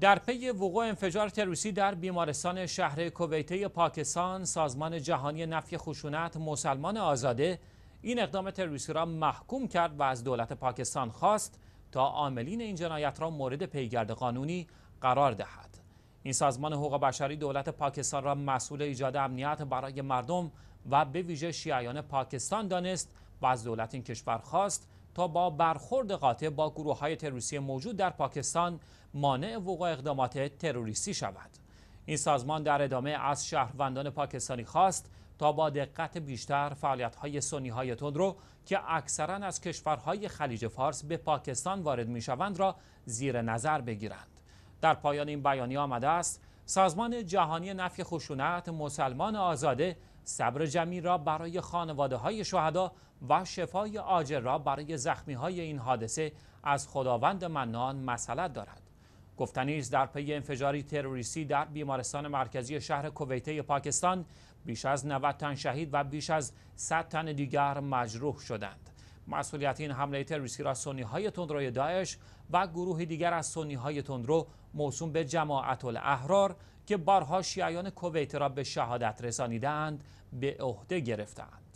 در پی وقوع انفجار تروریستی در بیمارستان شهر کویته پاکستان سازمان جهانی نفی خشونت مسلمان آزاده این اقدام تروریستی را محکوم کرد و از دولت پاکستان خواست تا عاملین این جنایت را مورد پیگرد قانونی قرار دهد این سازمان حقوق بشری دولت پاکستان را مسئول ایجاد امنیت برای مردم و به ویژه شیعیان پاکستان دانست و از دولت این کشور خواست تا با برخورد قاطع با گروه های تروریستی موجود در پاکستان مانع وقوع اقدامات تروریستی شود این سازمان در ادامه از شهروندان پاکستانی خواست تا با دقت بیشتر فعالیت های سنی های تندرو که اکثرا از کشورهای خلیج فارس به پاکستان وارد می شوند را زیر نظر بگیرند در پایان این بیانیه آمده است سازمان جهانی نفی خشونت مسلمان آزاده صبر جمعی را برای خانواده های شهدا و شفای آجر را برای زخمی های این حادثه از خداوند منان مسئلت دارد. گفتنی در پی انفجاری تروریستی در بیمارستان مرکزی شهر کویته پاکستان بیش از 90 تن شهید و بیش از 100 تن دیگر مجروح شدند. مسئولیت این حمله تروریستی را سنی های تندروی داعش و گروه دیگر از سنی های تندرو موسوم به جماعت الاحرار که بارها شیعیان کویت را به شهادت رسانیدند به عهده گرفتند.